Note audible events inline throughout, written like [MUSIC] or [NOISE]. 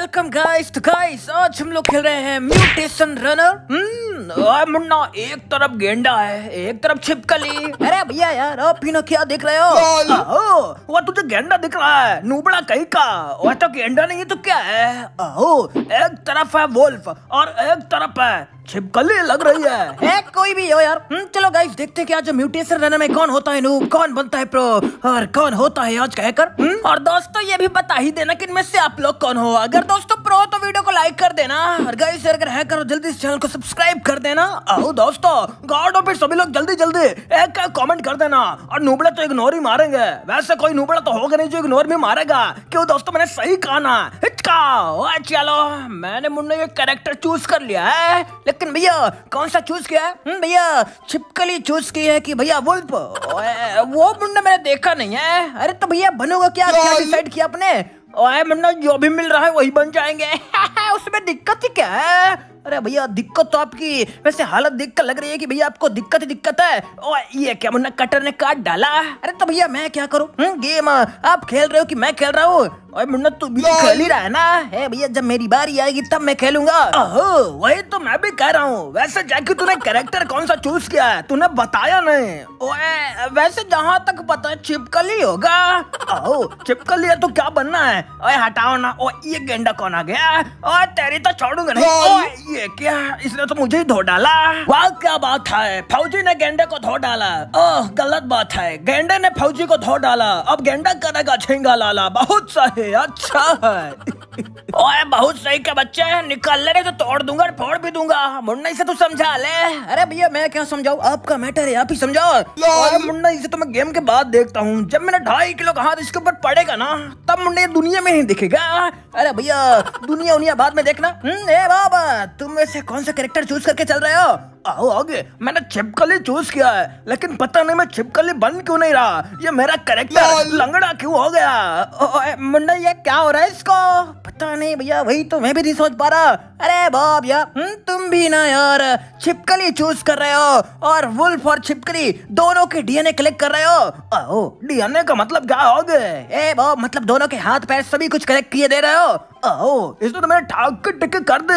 Welcome guys तो guys आज हम लोग खेल रहे हैं म्यूटेशन रनर हम्म मुन्ना एक तरफ गेंडा है एक तरफ छिपकली अरे भैया यार आप पीना क्या देख रहे हो आहो वो तुझे गेंडा दिख रहा है नूबड़ा कहीं का वह तो गेंडा नहीं तो क्या है आहो एक तरफ है वोल्फ और एक तरफ है छिपकली लग रही है ए, कोई भी हो यार हम्म, चलो गाइस देखते क्या जो म्यूटेशन रहने में कौन होता है नूब कौन बनता है प्रो और कौन होता है आज कहकर हम्म, और दोस्तों ये भी बता ही देना कि इनमें से आप लोग कौन हो अगर दोस्तों प्रो तो वीडियो को लाइक कर देना और गाइस अगर है करो जल्दी चैनल को सब्सक्राइब कर देना आओ दोस्तों गॉड ऑफ सभी लोग जल्दी जल्दी एक कॉमेंट कर देना और नूबड़ा तो इग्नोर ही मारेंगे वैसे कोई नूबड़ा तो होगा नहीं जो इग्नोर भी मारेगा क्यों दोस्तों मैंने सही कहा ना चलो मैंने मुन्ने ये कैरेक्टर चूज कर लिया है लेकिन भैया कौन सा चूज किया है हम्म, भैया छिपकली चूज की है कि भैया वुल्फ वो मुंडा मैंने देखा नहीं है अरे तो भैया बनोगा क्या डिसाइड किया अपने ओए मुन्ना जो भी मिल रहा है वही बन जाएंगे [LAUGHS] है उसमें दिक्कत ही क्या है अरे भैया दिक्कत तो आपकी वैसे हालत देख कर लग रही है कि भैया आपको दिक्कत ही दिक्कत है और ये क्या मुन्ना कटर ने काट डाला अरे तो भैया मैं क्या करूँ हम्म, गेम आप खेल रहे हो कि मैं खेल रहा हूँ और मुन्ना तू भी तो खेल ही रहा है ना है भैया जब मेरी बारी आएगी तब मैं खेलूंगा ओहो वही तो मैं भी कह रहा हूँ वैसे जाके तूने कैरेक्टर कौन सा चूज किया है तूने बताया नहीं ओए वैसे जहाँ तक पता है चिपकली होगा ओहो चिपकली है तो क्या बनना है ओए हटाओ ना ओ ये गेंडा कौन आ गया ओ तेरी तो छोड़ूंगा नहीं ओ, ये क्या इसने तो मुझे ही धो डाला वाह क्या बात है फौजी ने गेंडे को धो डाला ओह गलत बात है गेंडे ने फौजी को धो डाला अब गेंडा करेगा झींगा लाला बहुत सही अच्छा है ओए बहुत सही के बच्चे निकल ले तो तोड़ दूंगा और फोड़ भी दूंगा मुन्ना इसे तू समझा ले अरे भैया मैं क्या समझाऊ आपका मैटर है आप ही समझाओ मुन्ना इसे तो मैं गेम के बाद देखता हूँ जब मैंने ढाई किलो का हाथ इसके ऊपर पड़ेगा ना तब मुन्ना दुनिया में ही दिखेगा अरे भैया दुनिया उनिया बाद में देखना हम्म, बाबा तुम ऐसे कौन सा कैरेक्टर चूज करके चल रहे हो आओ आगे मैंने छिपकली चूज किया है लेकिन पता नहीं मैं छिपकली बन क्यों नहीं रहा ये मेरा करेक्टर लंगड़ा क्यों हो गया मुंडा ये क्या हो रहा है इसको पता नहीं भैया वही तो मैं भी नहीं सोच पा रहा अरे बाप यार हम्म, तुम भी ना यार छिपकली चूज कर रहे हो और वुल्फ और छिपकली दोनों के डीएनए कलेक्ट कर रहे हो आओ डीएनए का मतलब क्या हो गए ए बाप मतलब दोनों के हाथ पैर सभी कुछ कलेक्ट किए दे रहे हो आओ तो मैंने ठाक टिक कर दे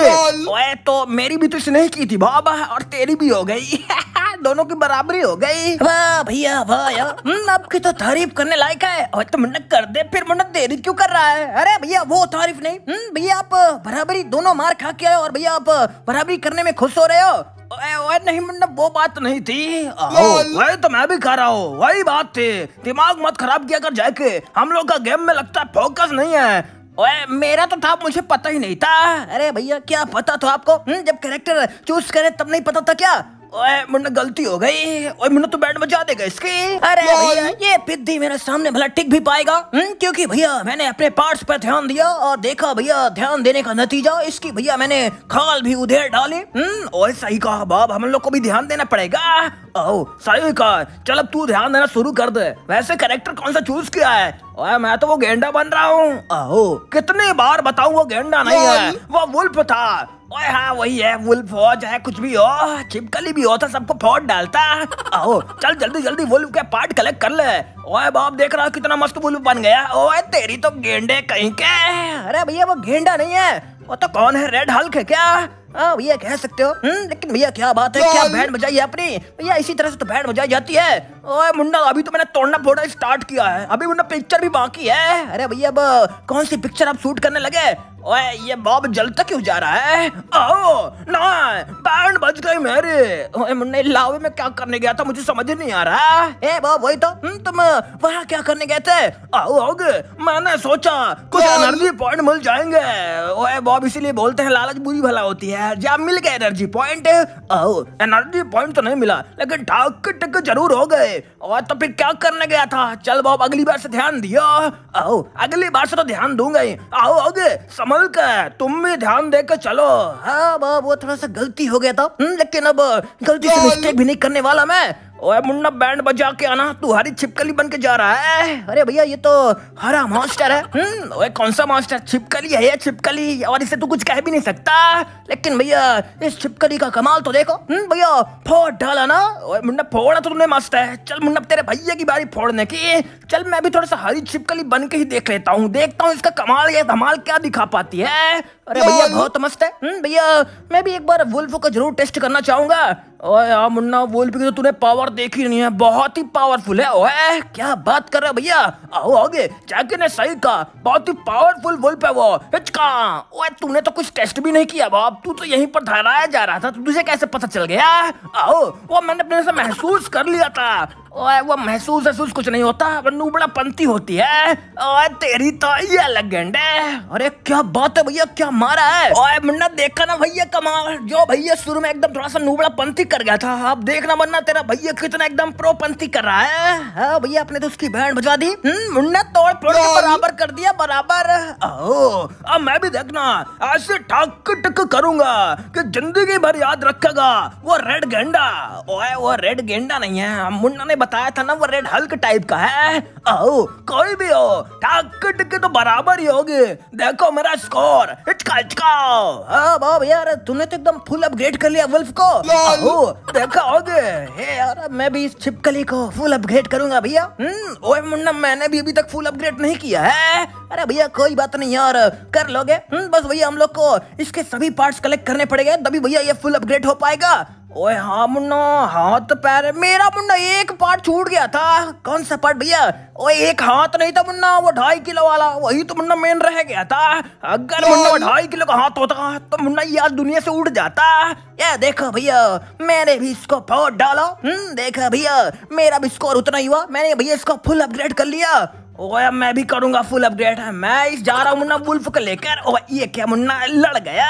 ओए तो मेरी भी तो स्नेह की थी बाबा और तेरी भी हो गई [LAUGHS] दोनों की बराबरी हो गई वाह भैया वाह यार आपकी हम्म, तो तारीफ करने लायक है और तो मुन्नत कर दे फिर मुन्नत देरी क्यों कर रहा है अरे भैया वो तारीफ नहीं हम्म, भैया आप बराबरी दोनों मार खा के आए और भैया आप बराबरी करने में खुश हो रहे हो ओए नहीं मुन्ना वो बात नहीं थी वही तो मैं भी कह रहा हूँ वही बात थी दिमाग मत खराब किया कर जाके हम लोग का गेम में लगता है फोकस नहीं है ओए मेरा तो था मुझे पता ही नहीं था अरे भैया क्या पता था आपको हुँ? हम्म, जब कैरेक्टर चूज करे तब नहीं पता था क्या ओए मुन्ने गलती हो गई ओए मुन्ने तो बैंड बजा देगा इसके अरे भैया ये पिद्दी मेरे सामने भला टिक भी पाएगा हुँ? हम्म, क्योंकि भैया मैंने अपने पार्ट्स पर ध्यान दिया और देखा भैया ध्यान देने का नतीजा इसकी भैया मैंने खाल भी उधेड़ डाली हम्म, ओए सही कहा बाब हम लोग को भी ध्यान देना पड़ेगा ओ सही कहा चल अब तू ध्यान देना शुरू कर दे वैसे करेक्टर कौन सा चूज किया है ओए मैं तो वो गेंडा बन रहा हूँ कितने बार बताऊ वो गेंडा नहीं है वो वुल्फ था ओए हाँ वही है वुल्फ हो चाहे कुछ भी हो छिपकली भी हो तो सबको फोड़ डालता आओ चल जल्दी जल्दी वुल्फ के पार्ट कलेक्ट कर ले ओए बाप देख रहा कितना मस्त वुल्फ बन गया ओए तेरी तो गेंडे कहीं के अरे भैया वो गेंडा नहीं है वो तो कौन है रेड हल्क है क्या हाँ, भैया कह सकते हो हम्म लेकिन भैया क्या बात है क्या बैंड बजाई है अपनी भैया इसी तरह से तो बैंड बजाई जाती है ओए मुंडा अभी तो मैंने तोड़ना फोड़ना स्टार्ट किया है अभी मुन्ना पिक्चर भी बाकी है अरे भैया अब कौन सी पिक्चर आप शूट करने लगे ओए ये बॉब जलता क्यों जा रहा है आओ ना बैंड बज गई मेरे ओए मुन्ने लावे में क्या करने गया था मुझे समझ ही नहीं आ रहा ए बॉब वही तो हम्म, तुम वहाँ क्या करने गए थे आओ आओगे मैंने सोचा कुछ एनर्जी पॉइंट मिल जाएंगे ओए बॉब इसीलिए बोलते हैं लालच बुरी भला होती है जब मिल गए एनर्जी पॉइंट आओ एनर्जी पॉइंट तो नहीं मिला लेकिन ठाक टक जरूर हो गए और तो फिर क्या करने गया था चल बॉब अगली बार से ध्यान दियो आओ अगली बार से तो ध्यान दूंगा ही आओ आओगे समझ संभल कर तुम भी ध्यान देकर चलो हाँ वो थोड़ा सा गलती हो गया था हम्म, लेकिन अब गलती से मिस्टेक भी नहीं करने वाला मैं ओए मुन्ना बैंड बजा के आना तू हरी छिपकली बन के जा रहा है अरे भैया ये तो हरा मास्टर है हम्म, ओए कौन सा मास्टर छिपकली है ये छिपकली और इसे तू कुछ कह भी नहीं सकता लेकिन भैया इस छिपकली का कमाल तो देखो हम्म, भैया फोड़ डाला ना ओए मुन्ना फोड़ा तो तुमने मस्त है चल मुन्ना तेरे भैया की बारी फोड़ने की चल मैं भी थोड़ा सा हरी छिपकली बन के ही देख लेता हूँ देखता हूँ इसका कमाल या धमाल क्या दिखा पाती है अरे भैया बहुत मस्त है हम्म, भैया मैं भी एक बार वुल्फ को जरूर टेस्ट करना चाहूंगा यार मुन्ना बोल भी तो तूने पावर देखी नहीं है बहुत ही पावरफुल है ओए क्या बात कर रहा भैया आओ आगे जैकी ने सही कहा बहुत ही पावरफुल वुल्फ है वो हिचका ओए तूने तो कुछ टेस्ट भी नहीं किया बाप तू तो यहीं पर धराया जा रहा था तो तुझे कैसे पता चल गया आओ वो मैंने अपने से महसूस कर लिया था ओए वो महसूस महसूस कुछ नहीं होता बन्नू बड़ा पंती होती है ओए तेरी तो ये लगेंड है अरे क्या बात है भैया क्या मारा है ओए मुन्ना देखा ना भैया कमाल जो भैया शुरू में एकदम थोड़ा सा नूबड़ा पंती कर गया था अब देखना मन्ना तेरा भैया कितना एकदम प्रो पंती कर रहा है हाँ, भैया आपने तो उसकी बहन भजवा दी हम्म, मुन्ना तोड़ फोड़ बराबर कर दिया बराबर ओ अब मैं भी देखना ऐसे ठक टक करूंगा कि जिंदगी भर याद रखेगा वो रेड गेंडा ओए वो रेड गेंडा नहीं है मुन्ना ने बताया था ना वो रेड हल्क टाइप का है आओ कोई भी हो टाक टिक तो बराबर ही होगी देखो मेरा स्कोर इचका इचका हाँ बाब यार तूने तो एकदम फुल अपग्रेड कर लिया वुल्फ को आओ देखा होगे हे यार मैं भी इस छिपकली को फुल अपग्रेड करूंगा भैया हम्म, ओए मुन्ना मैंने भी अभी तक फुल अपग्रेड नहीं किया है अरे भैया कोई बात नहीं यार कर लोगे हम्म, बस भैया हम लोग को इसके सभी पार्ट्स कलेक्ट करने पड़ेंगे तभी भैया ये फुल अपग्रेड हो पाएगा ओए हाँ मुन्ना हाथ तो पैर मेरा मुन्ना एक पार्ट छूट गया था कौन सा पार्ट भैया ओए एक हाथ नहीं था मुन्ना वो ढाई किलो वाला वही तो मुन्ना मेन रह गया था अगर मुन्ना वो ढाई किलो का हाथ होता तो मुन्ना यार दुनिया से उड़ जाता ये देखो भैया मैंने भी इसको फोड़ डाला हम्म, देखो भैया मेरा भी स्कोर उतना ही हुआ मैंने भैया इसको फुल अपग्रेड कर लिया ओए मैं भी करूंगा फुल अपडेट मैं इस जा रहा हूँ मुन्ना वुल्फ को लेकर ओ ये क्या मुन्ना लड़ गया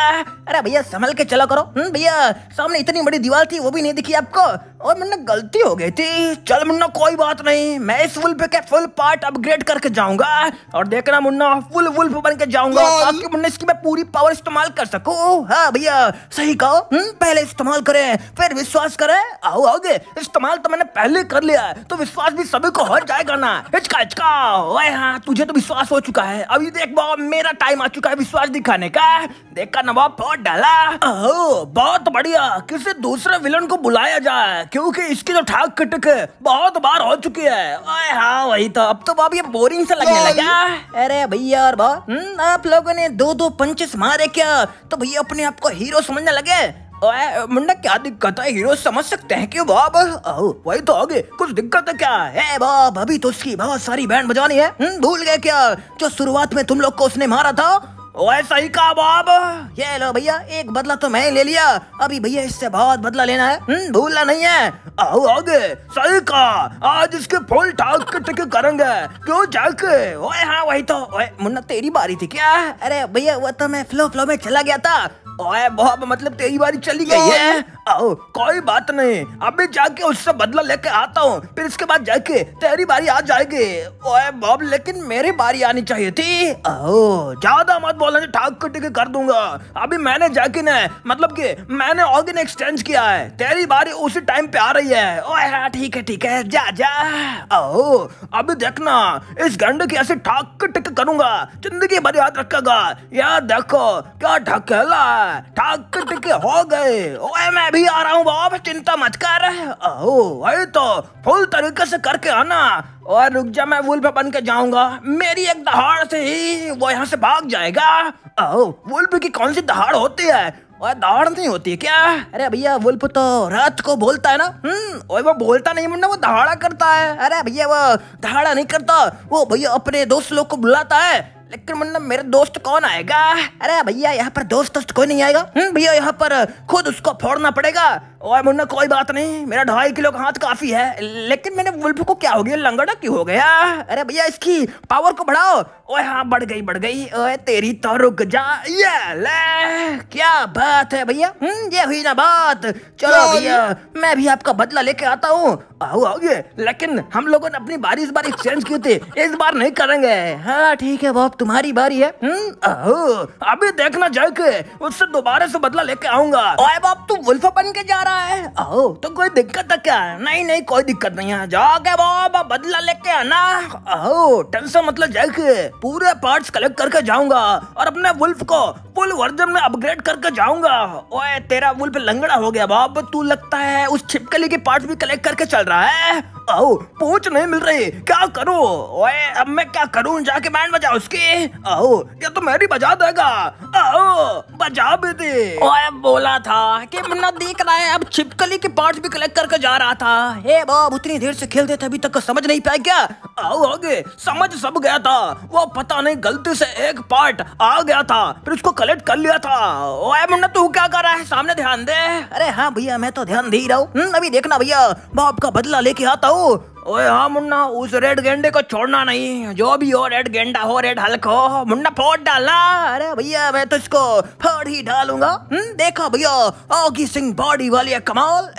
अरे भैया संभल के चला करो हम्म, भैया सामने इतनी बड़ी दीवार थी वो भी नहीं दिखी आपको और मुन्ना गलती हो गई थी चल मुन्ना कोई बात नहीं मैं इस वुल्फ के फुल पार्ट अपग्रेड करके जाऊंगा और देखना मुन्ना फुल वुल्फ बन के जाऊंगा ताकि मुन्ना इसकी मैं पूरी पावर इस्तेमाल कर सकू हाँ भैया सही कहो हम्म, पहले इस्तेमाल करें फिर विश्वास करे आओ आओगे इस्तेमाल तो मैंने पहले कर लिया तो विश्वास भी सभी को हो जाएगा ना हिचका हिचका ओए हाँ तुझे तो विश्वास हो चुका है अभी देख बाबा मेरा टाइम आ चुका है विश्वास दिखाने का देखा नवाब फोट डाला बहुत बढ़िया किसी दूसरे विलन को बुलाया जाए क्योंकि इसकी जो ठाक कटक बहुत बार हो चुकी है ओए हाँ वही तो अब तो बाब ये बोरिंग से लगने लगा अरे भैया और भाव हम्म? आप लोगों ने दो दो पंचेस मारे क्या तो भैया अपने आप को हीरो समझने लगे मुन्ना क्या दिक्कत है हीरो समझ सकते हैं क्यों बाप वही तो आगे कुछ दिक्कत है क्या है बाप अभी तो उसकी बहुत सारी बैंड बजानी है हम्म, भूल गए क्या जो शुरुआत में तुम लोग को उसने मारा था ऐसा ही कहा बाब ये लो भैया एक बदला तो मैं ले लिया अभी भैया इससे बहुत बदला लेना है हम्म, भूलना नहीं है आओ आगे सही कहा आज इसके फुल करेंगे क्यों जाके ओए हाँ वही तो ओए मुन्ना तेरी बारी थी क्या अरे भैया वो तो मैं फ्लो फ्लो में चला गया था ओए बॉब मतलब तेरी बारी चली गई हाँ। है आओ कोई बात नहीं अभी जाके उससे बदला लेके आता हूँ फिर इसके बाद जाके तेरी बारी आ जाएगी ओए बॉब लेकिन मेरी बारी आनी चाहिए थी आओ ज्यादा मत बोलना ठाक टिक कर दूंगा अभी मैंने जाके ना मतलब कि मैंने ऑर्गन एक्सचेंज किया है तेरी बारी उसी टाइम पे आ रही है ओए हाँ, ठीक है ठीक है जा जा आओ अभी देखना इस गंड की ऐसे ठाक टिक करूंगा जिंदगी भर याद रखेगा यहाँ देखो क्या ढकेला है ठाक टिक हो गए ओए मैं भी आ रहा हूँ बाप चिंता मत कर ओ वही तो फुल तरीके से करके आना और रुक जा मैं वुल्फ बन के जाऊंगा मेरी एक दहाड़ से ही वो यहाँ से भाग जाएगा ओ वुल्फ की कौन सी दहाड़ होती है और दहाड़ नहीं होती क्या अरे भैया वुल्फ तो रात को बोलता है ना हम्म वो बोलता नहीं मुन्ना वो दहाड़ा करता है अरे भैया वो दहाड़ा नहीं करता वो भैया अपने दोस्त लोग को बुलाता है लेकिन मुन्ना मतलब मेरे दोस्त कौन आएगा अरे भैया यहाँ पर दोस्त दोस्त कोई नहीं आएगा हम्म, भैया यहाँ पर खुद उसको फोड़ना पड़ेगा और मुन्ना कोई बात नहीं मेरा ढाई किलो का हाथ काफी है लेकिन मैंने वुल्फ को क्या हो गया लंगड़ा क्यों हो गया अरे भैया इसकी पावर को बढ़ाओ ओए हाँ बढ़ गई बढ़ गई ओए तेरी तो रुक जा ये ले क्या बात है भैया हम्म, ये हुई ना बात चलो भैया मैं भी आपका बदला लेके आता हूँ आओ आओ ये लेकिन हम लोगों ने अपनी बारी इस बार एक्सचेंज की थी इस बार नहीं करेंगे हाँ ठीक है बहुत तुम्हारी बारी है हम्म, अभी देखना जाके उससे दोबारा से बदला लेके आऊंगा ओए बाप तू वुल्फ बन के जा रहा है आओ तो कोई दिक्कत है क्या नहीं नहीं कोई दिक्कत नहीं है जाके बाप बदला लेके आना आओ टेंशन मतलब जाके पूरे पार्ट्स कलेक्ट करके जाऊंगा और अपने वुल्फ को फुल वर्जन में अपग्रेड करके जाऊंगा ओए तेरा वुल्फ लंगड़ा हो गया बाप तू लगता है उस छिपकली के पार्ट्स भी कलेक्ट करके चल रहा है आओ पोच नहीं मिल रहे क्या करो ओए अब मैं क्या करूं जाके बैंड बजाओ उसकी आओ ये तो मेरी बजा देगा आओ बजा भी दे ओए बोला था कि मुन्ना देख रहा है अब छिपकली के पार्ट्स भी कलेक्ट करके जा रहा था हे बाब उतनी देर से खेलते थे अभी तक समझ नहीं पाया क्या आओ आगे समझ सब गया था वो पता नहीं गलती से एक पार्ट आ गया था फिर उसको कलेक्ट कर लिया था ओए मुन्ना तू क्या कर रहा है सामने ध्यान दे अरे हाँ भैया मैं तो ध्यान दे ही रहा हूँ हम्म, अभी देखना भैया बाप का बदला लेके आता बताऊ ओए हाँ मुन्ना उस रेड गेंडे को छोड़ना नहीं जो भी हो रेड गेंडा हो रेड हल्क हो मुन्ना फोड़ डालना अरे भैया मैं तुझको तो फोड़ ही डालूंगा हम्म, देखो भैया ओगी सिंह बॉडी वाली है कमाल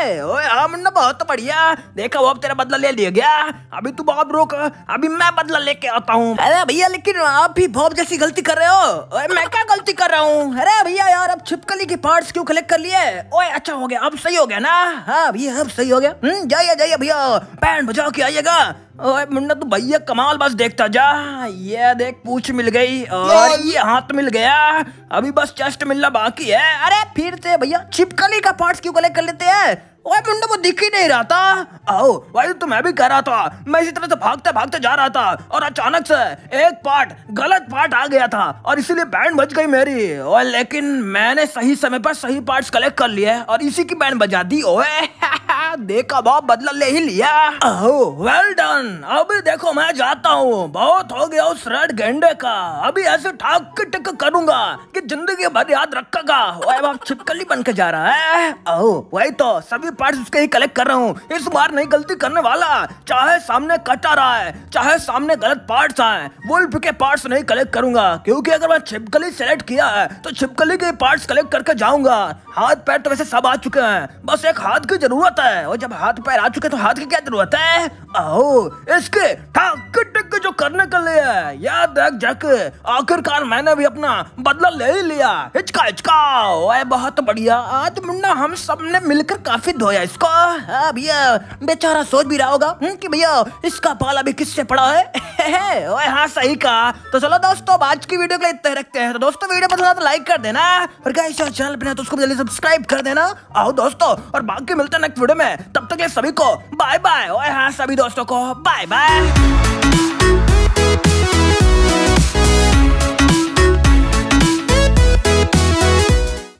ओए हाँ, मुन्ना बहुत तो बढ़िया देखा वो अब तेरा बदला ले लिया गया अभी तू बहुत रोक अभी मैं बदला लेके आता हूँ अरे भैया लेकिन आप भी बॉब जैसी गलती कर रहे हो ओए मैं क्या गलती कर रहा हूँ अरे भैया यार अब छिपकली के पार्ट क्यों कलेक्ट कर लिए ओए अच्छा हो गया अब सही हो गया ना हाँ भैया अब सही हो गया हम्म, जाइए जाइए भैया पैंट बजा के आइएगा ओए मुन्ना तो भैया कमाल बस देखता जा ये देख पूछ मिल गई और ये हाथ मिल गया अभी बस चेस्ट मिलना बाकी है अरे फिर से भैया छिपकली का पार्ट्स क्यों कलेक्ट कर लेते हैं ओए वो दिख ही नहीं रहा था आओ भाई तो मैं भी कह रहा था मैं इसी तरह से भागते भागते जा रहा था और अचानक से एक पार्ट गलत पार्ट आ गया था और इसीलिए बैंड बज गई मेरी और लेकिन मैंने सही समय पर सही पार्ट्स कलेक्ट कर लिए और इसी की बैंड बजा दी ओए [LAUGHS] देखा बहुत बदला ले ही लिया वेल डन अभी देखो मैं जाता हूँ बहुत हो गया उस रेड गेंडे का अभी ऐसे ठाक टिक करूंगा कि जिंदगी भर याद रखेगा ओए छिपकली बन के जा रहा है ओ वही तो सभी सारे पार्ट्स उसके ही कलेक्ट कर रहा हूँ इस बार नहीं गलती करने वाला चाहे सामने कट आ रहा है चाहे सामने गलत पार्ट्स आए वुल्फ के पार्ट्स नहीं कलेक्ट करूंगा क्योंकि अगर मैं छिपकली सेलेक्ट किया है तो छिपकली के पार्ट्स कलेक्ट करके जाऊंगा हाथ पैर तो वैसे सब आ चुके हैं बस एक हाथ की जरूरत है और जब हाथ पैर आ चुके तो हाथ की क्या जरूरत है आओ इसके जो करने के लिए याद रख जक आखिरकार मैंने भी अपना बदला ले ही लिया हिचका हिचका बहुत बढ़िया आज मुन्ना हम सब ने मिलकर काफी धोया इसको हाँ भैया बेचारा सोच भी रहा होगा हम्म, कि भैया इसका बाल अभी किससे पड़ा है, [LAUGHS] ओए हाँ सही कहा तो चलो दोस्तों आज की वीडियो के लिए इतना रखते हैं तो दोस्तों वीडियो पसंद तो लाइक कर देना और क्या गाइस चैनल पे तो उसको जल्दी सब्सक्राइब कर देना आओ दोस्तों और बाकी मिलते हैं नेक्स्ट वीडियो में तब तक ये सभी को बाय बाय ओए हाँ सभी दोस्तों को बाय बाय